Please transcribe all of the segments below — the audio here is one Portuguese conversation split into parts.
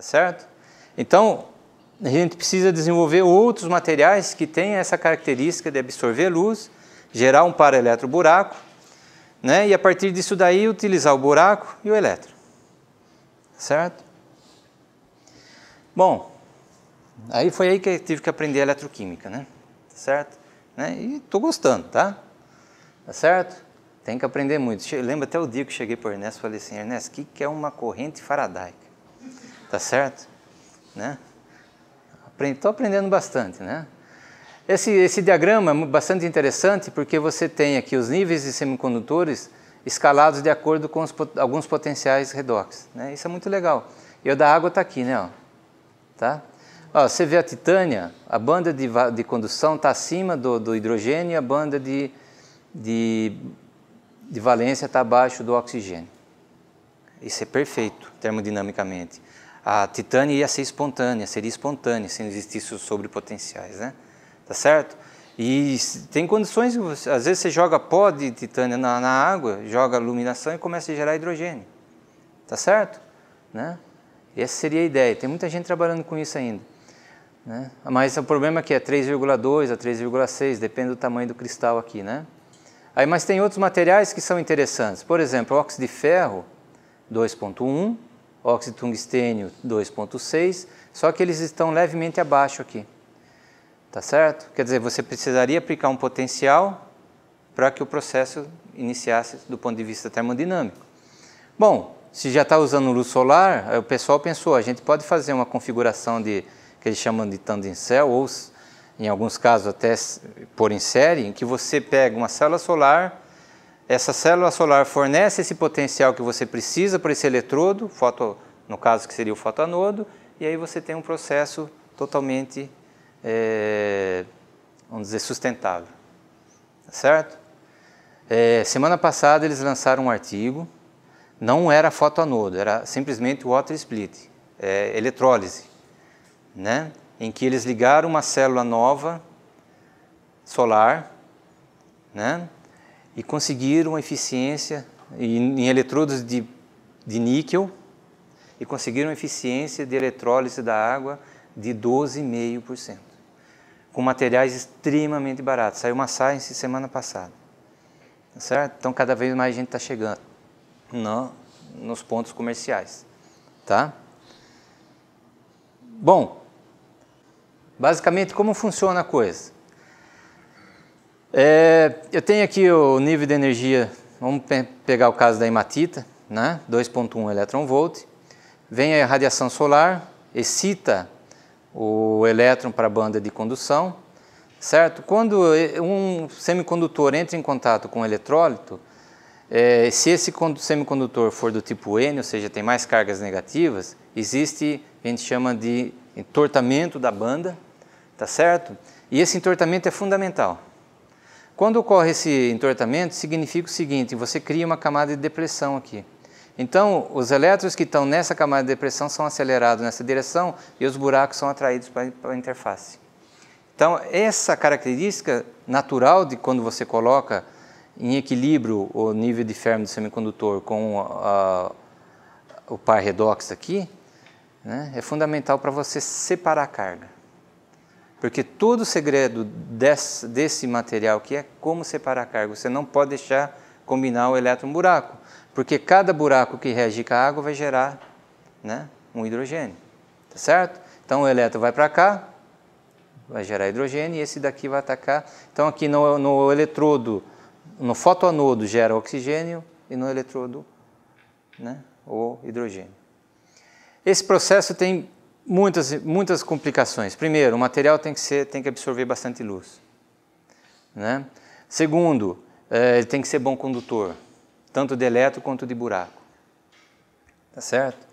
tá certo? Então, a gente precisa desenvolver outros materiais que tenham essa característica de absorver luz, gerar um buraco né? e a partir disso daí utilizar o buraco e o elétron. Tá certo? Bom, aí foi aí que eu tive que aprender eletroquímica, né? Tá certo? Né? E estou gostando, tá? Tá certo? Tem que aprender muito. Lembra até o dia que cheguei para o Ernesto e falei assim, Ernesto, o que, que é uma corrente faradaica? tá certo? Né? Estou aprendendo bastante, né? Esse, esse diagrama é bastante interessante porque você tem aqui os níveis de semicondutores escalados de acordo com os, alguns potenciais redox. Né? Isso é muito legal. E o da água está aqui, né? Ó, tá? Ó, você vê a titânia, a banda de, de condução está acima do, do, hidrogênio e a banda de, de, de valência está abaixo do oxigênio. Isso é perfeito termodinamicamente a Titânia ia ser espontânea, seria espontânea se não existisse os sobrepotenciais, né? Tá certo? E tem condições, às vezes você joga pó de titânia na, na água, joga iluminação e começa a gerar hidrogênio. Tá certo? Né? Essa seria a ideia. Tem muita gente trabalhando com isso ainda. Né? Mas o problema é que é 3,2 a 3,6, depende do tamanho do cristal aqui. Né? Aí, mas tem outros materiais que são interessantes. Por exemplo, óxido de ferro, 2,1 óxido tungstênio 2.6, só que eles estão levemente abaixo aqui. Tá certo? Quer dizer, você precisaria aplicar um potencial para que o processo iniciasse do ponto de vista termodinâmico. Bom, se já está usando luz solar, o pessoal pensou, a gente pode fazer uma configuração de que eles chamam de tandem cell ou em alguns casos até por em série, em que você pega uma célula solar essa célula solar fornece esse potencial que você precisa para esse eletrodo, foto, no caso que seria o fotoanodo, e aí você tem um processo totalmente, é, vamos dizer, sustentável. Tá certo? É, semana passada eles lançaram um artigo, não era fotoanodo, era simplesmente water split, é, eletrólise, né? em que eles ligaram uma célula nova solar, né? e conseguiram eficiência em, em eletrodos de, de níquel e conseguiram eficiência de eletrólise da água de 12,5%, com materiais extremamente baratos. Saiu uma Science semana passada, certo? Então cada vez mais gente está chegando no, nos pontos comerciais, tá? Bom, basicamente como funciona a coisa? É, eu tenho aqui o nível de energia, vamos pe pegar o caso da hematita, né? 2.1 volt. Vem a radiação solar, excita o elétron para a banda de condução, certo? Quando é, um semicondutor entra em contato com um eletrólito, é, se esse semicondutor for do tipo N, ou seja, tem mais cargas negativas, existe, a gente chama de entortamento da banda, tá certo? E esse entortamento é fundamental. Quando ocorre esse entortamento, significa o seguinte, você cria uma camada de depressão aqui. Então, os elétrons que estão nessa camada de depressão são acelerados nessa direção e os buracos são atraídos para a interface. Então, essa característica natural de quando você coloca em equilíbrio o nível de fermo do semicondutor com a, o par redox aqui, né, é fundamental para você separar a carga. Porque todo o segredo desse, desse material que é como separar carga, você não pode deixar combinar o elétron-buraco, porque cada buraco que reagir com a água vai gerar né, um hidrogênio, tá certo? Então o elétron vai para cá, vai gerar hidrogênio e esse daqui vai atacar. Então aqui no, no eletrodo, no fotoanodo gera oxigênio e no eletrodo né, o hidrogênio. Esse processo tem muitas, muitas complicações. Primeiro, o material tem que, ser, tem que absorver bastante luz. Né? Segundo, eh, ele tem que ser bom condutor, tanto de elétrico quanto de buraco. Tá certo?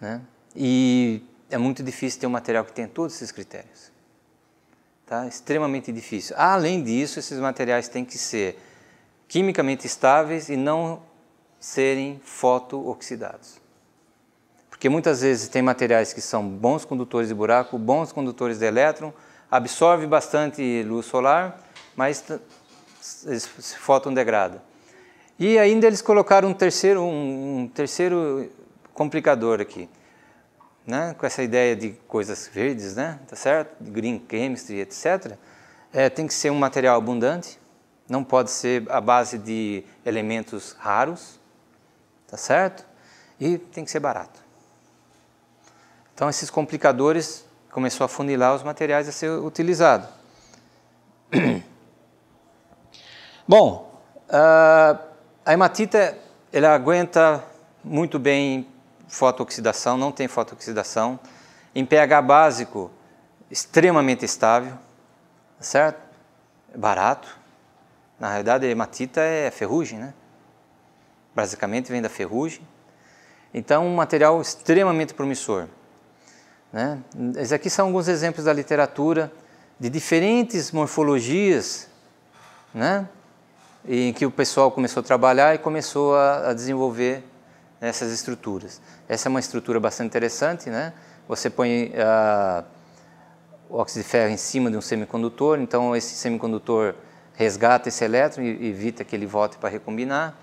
Né? E é muito difícil ter um material que tenha todos esses critérios. Tá? Extremamente difícil. Além disso, esses materiais têm que ser quimicamente estáveis e não serem fotooxidados. Porque muitas vezes tem materiais que são bons condutores de buraco, bons condutores de elétron, absorve bastante luz solar, mas se degrada. E ainda eles colocaram um terceiro, um, um terceiro complicador aqui, né? com essa ideia de coisas verdes, né? tá certo? Green chemistry, etc. É, tem que ser um material abundante, não pode ser a base de elementos raros, tá certo? E tem que ser barato. Então esses complicadores começou a funilar os materiais a ser utilizado. Bom, ah, a hematita ela aguenta muito bem fotooxidação, não tem fotooxidação, em pH básico extremamente estável, certo? Barato. Na realidade, a hematita é ferrugem, né? Basicamente vem da ferrugem. Então, um material extremamente promissor. Né? Esses aqui são alguns exemplos da literatura de diferentes morfologias né? em que o pessoal começou a trabalhar e começou a, a desenvolver essas estruturas. Essa é uma estrutura bastante interessante, né? você põe a, ah, o óxido de ferro em cima de um semicondutor, então esse semicondutor resgata esse elétron e evita que ele volte para recombinar.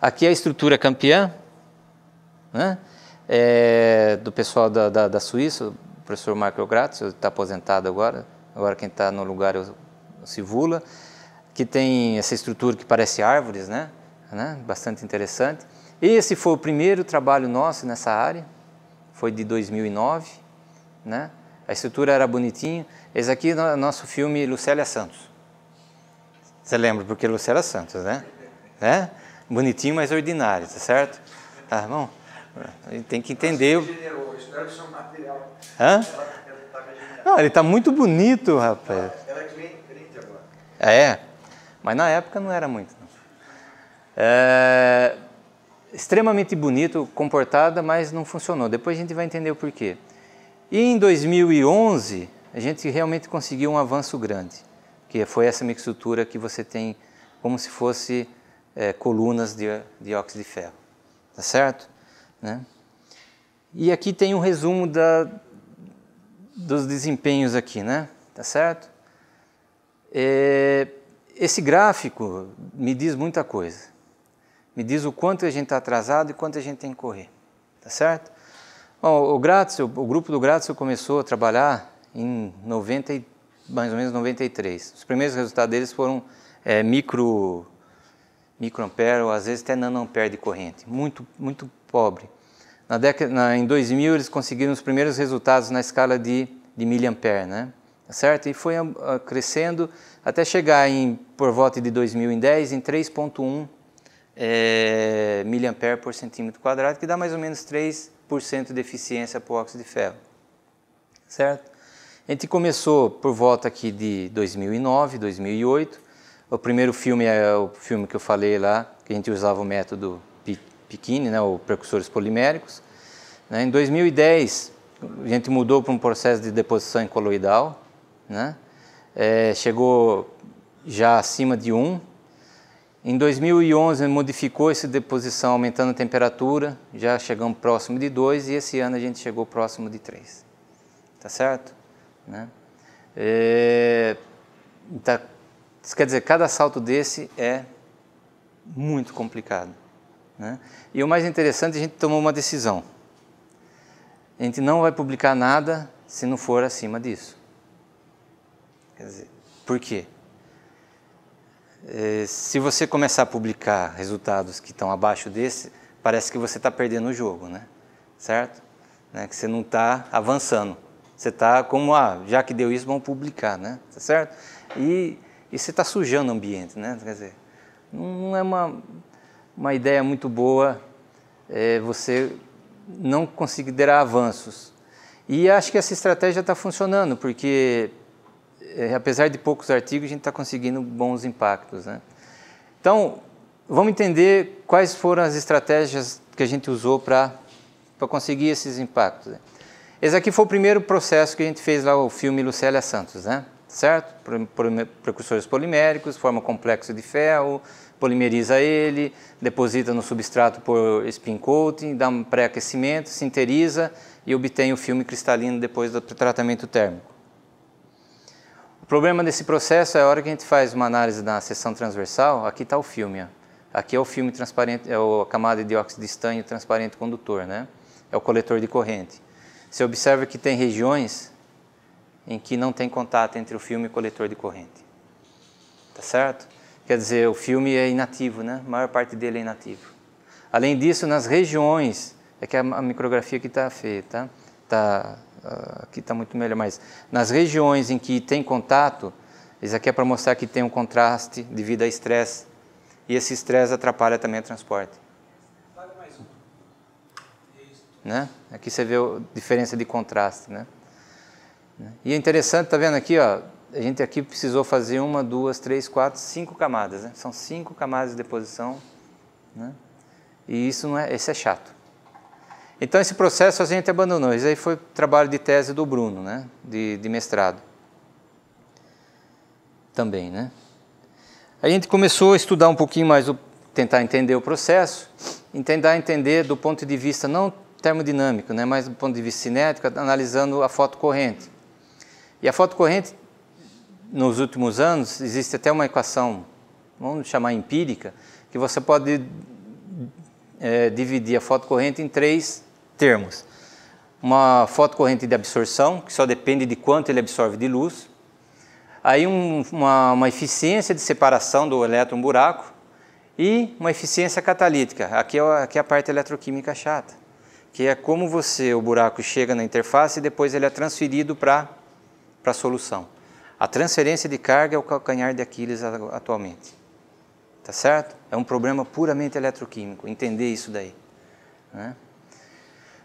Aqui é a estrutura campeã, né? é, do pessoal da, da, da, Suíça, o professor Marco Gratz, está aposentado agora, agora quem está no lugar é o Civula, que tem essa estrutura que parece árvores, né? né? bastante interessante. Esse foi o primeiro trabalho nosso nessa área, foi de 2009, né? a estrutura era bonitinha. Esse aqui é nosso filme Lucélia Santos. Você lembra porque Lucélia Santos, né? É? Bonitinho, mas ordinário, tá certo? Tá bom? É. Ele tem que entender. É né? Hã? Tá não, ele está muito bonito, rapaz. Ela é agora. Ah, é, mas na época não era muito. Não. É, extremamente bonito, comportada, mas não funcionou. Depois a gente vai entender o porquê. E em 2011, a gente realmente conseguiu um avanço grande, que foi essa mixtura que você tem como se fosse é, colunas de, de óxido de ferro. Tá certo? Né? E aqui tem um resumo da, dos desempenhos aqui, né? Tá certo? É, esse gráfico me diz muita coisa. Me diz o quanto a gente está atrasado e quanto a gente tem que correr, tá certo? Bom, o Gratzel, o grupo do Gratzel começou a trabalhar em 90, mais ou menos 93. Os primeiros resultados deles foram é, micro microampere ou às vezes até nanoampere de corrente, muito muito pobre. Na década, na, em 2000 eles conseguiram os primeiros resultados na escala de, de miliampere, né? Tá certo? E foi uh, crescendo até chegar em, por volta de 2010 em 3.1 é, miliampere por centímetro quadrado, que dá mais ou menos 3% de eficiência por óxido de ferro, certo? A gente começou por volta aqui de 2009, 2008. O primeiro filme é o filme que eu falei lá, que a gente usava o método Piquini, né, ou precursores poliméricos. Né? Em 2010, a gente mudou para um processo de deposição em coloidal, né? É, chegou já acima de 1. Em 2011, modificou essa deposição, aumentando a temperatura, já chegamos próximo de 2 e esse ano a gente chegou próximo de 3. Tá certo? Né? É, tá, quer dizer, cada salto desse é muito complicado. Né? E o mais interessante, a gente tomou uma decisão. A gente não vai publicar nada se não for acima disso. Quer dizer, por quê? Eh, se você começar a publicar resultados que estão abaixo desse, parece que você está perdendo o jogo, né? Certo? Né? Que você não está avançando. Você está como, ah, já que deu isso, vamos publicar, né? Tá certo? E, e você está sujando o ambiente, né? Quer dizer, não é uma uma ideia muito boa é, você não considerar avanços. E acho que essa estratégia está funcionando, porque é, apesar de poucos artigos, a gente está conseguindo bons impactos. Né? Então, vamos entender quais foram as estratégias que a gente usou para conseguir esses impactos. Né? Esse aqui foi o primeiro processo que a gente fez lá, o filme Lucélia Santos. Né? certo? Né, precursores poliméricos, forma complexo de ferro, polimeriza ele, deposita no substrato por spin coating, dá um pré-aquecimento, sinteriza e obtém o filme cristalino depois do tratamento térmico. O problema desse processo é a hora que a gente faz uma análise na seção transversal, aqui está o filme. Ó. Aqui é o filme transparente, é a camada de óxido de estanho transparente condutor, né? É o coletor de corrente. Você observa que tem regiões em que não tem contato entre o filme e o coletor de corrente. Tá certo? Quer dizer, o filme é inativo, né? A maior parte dele é inativo. Além disso, nas regiões, é que a micrografia aqui está feia, tá? tá ah, aqui está muito melhor, mas nas regiões em que tem contato, isso aqui é para mostrar que tem um contraste devido a estresse, e esse estresse atrapalha também o transporte. Vale mais um. Né? Aqui você vê a diferença de contraste, né? Né? E é interessante, tá vendo aqui, ó, a gente aqui precisou fazer uma, duas, três, quatro, cinco camadas, né? São cinco camadas de deposição, né? E isso não é, esse é chato. Então esse processo a gente abandonou. Isso aí foi trabalho de tese do Bruno, né? De, de mestrado. Também, né? A gente começou a estudar um pouquinho mais, o, tentar entender o processo, tentar entender do ponto de vista não termodinâmico, né? Mas do ponto de vista cinético, analisando a foto corrente. E a fotocorrente, nos últimos anos, existe até uma equação, vamos chamar empírica, que você pode é, dividir a fotocorrente em três termos. Uma fotocorrente de absorção, que só depende de quanto ele absorve de luz. Aí um, uma, uma eficiência de separação do elétron-buraco, e uma eficiência catalítica. Aqui é, aqui é a parte eletroquímica chata, que é como você, o buraco chega na interface e depois ele é transferido para para a solução. A transferência de carga é o calcanhar de Aquiles atualmente. Tá certo? É um problema puramente eletroquímico, entender isso daí. Né?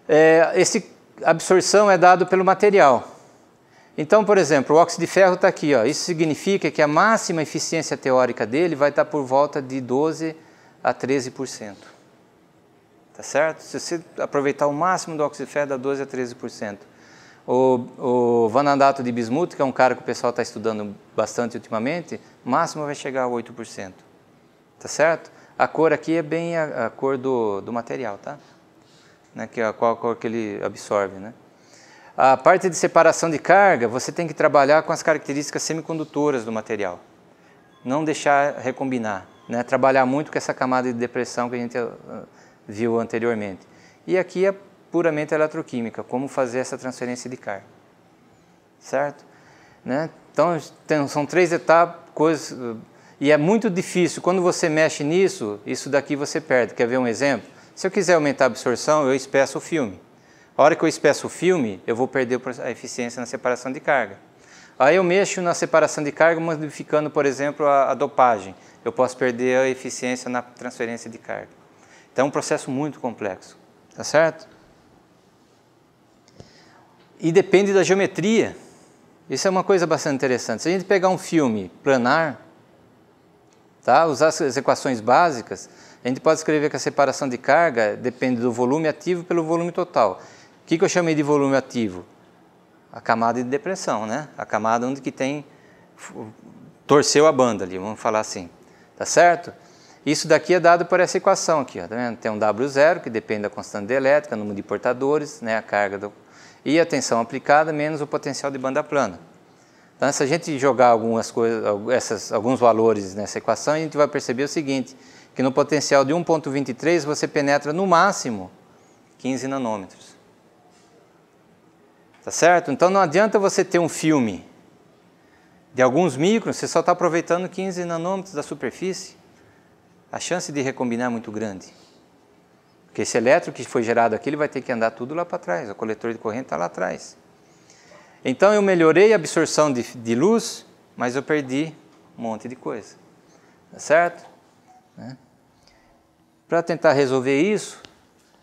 É, esse absorção é dado pelo material. Então, por exemplo, o óxido de ferro está aqui. Ó. Isso significa que a máxima eficiência teórica dele vai estar tá por volta de 12 a 13%. Tá certo? Se você aproveitar o máximo do óxido de ferro, dá 12 a 13%. O, o vanandato de bismuto, que é um cara que o pessoal está estudando bastante ultimamente, máximo vai chegar a 8%. Tá certo? A cor aqui é bem a, a cor do, do material, tá? Né, que é qual a cor que ele absorve, né? A parte de separação de carga, você tem que trabalhar com as características semicondutoras do material. Não deixar recombinar, né? Trabalhar muito com essa camada de depressão que a gente ah, viu anteriormente. E aqui é puramente eletroquímica, como fazer essa transferência de carga, certo? Né? Então tem, são três etapas, coisas, e é muito difícil, quando você mexe nisso, isso daqui você perde. Quer ver um exemplo? Se eu quiser aumentar a absorção, eu espesso o filme. A hora que eu espesso o filme, eu vou perder a eficiência na separação de carga. Aí eu mexo na separação de carga, modificando, por exemplo, a, a dopagem. Eu posso perder a eficiência na transferência de carga. Então é um processo muito complexo, tá certo? e depende da geometria. Isso é uma coisa bastante interessante. Se a gente pegar um filme planar, tá? usar as equações básicas, a gente pode escrever que a separação de carga depende do volume ativo pelo volume total. O que, que eu chamei de volume ativo? A camada de depressão, né? A camada onde que tem torceu a banda ali, vamos falar assim, tá certo? Isso daqui é dado por essa equação aqui, ó, tá vendo? Tem um W0 que depende da constante elétrica, número de portadores, né? A carga do e a tensão aplicada menos o potencial de banda plana. Então, se a gente jogar algumas coisas, essas, alguns valores nessa equação, a gente vai perceber o seguinte, que no potencial de 1.23 você penetra no máximo 15 nanômetros. Tá certo? Então não adianta você ter um filme de alguns microns, você só está aproveitando 15 nanômetros da superfície. A chance de recombinar é muito grande. Porque esse elétron que foi gerado aqui, ele vai ter que andar tudo lá para trás. O coletor de corrente está lá atrás. Então eu melhorei a absorção de, de, luz, mas eu perdi um monte de coisa. Tá certo? Né? Para tentar resolver isso,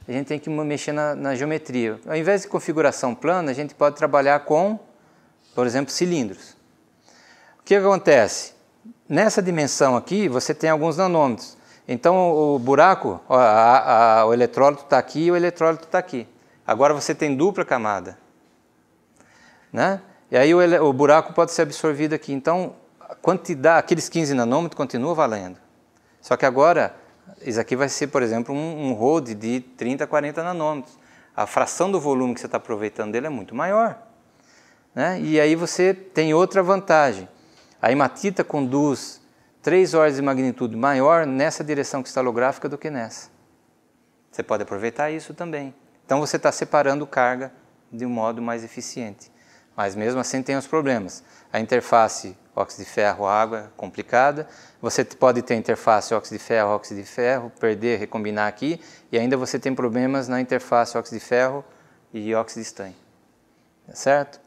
a gente tem que mexer na, na, geometria. Ao invés de configuração plana, a gente pode trabalhar com, por exemplo, cilindros. O que acontece? Nessa dimensão aqui, você tem alguns nanômetros. Então o buraco, a, a, o eletrólito está aqui e o eletrólito está aqui. Agora você tem dupla camada. Né? E aí o, o, buraco pode ser absorvido aqui. Então, a quantidade, aqueles 15 nanômetros continua valendo. Só que agora, isso aqui vai ser, por exemplo, um, um de 30, 40 nanômetros. A fração do volume que você está aproveitando dele é muito maior. Né? E aí você tem outra vantagem. A hematita conduz três ordens de magnitude maior nessa direção cristalográfica do que nessa. Você pode aproveitar isso também. Então você está separando carga de um modo mais eficiente. Mas mesmo assim tem os problemas. A interface óxido de ferro-água é complicada. Você pode ter interface óxido de ferro-óxido de ferro, perder, recombinar aqui. E ainda você tem problemas na interface óxido de ferro e óxido de estanho. Certo?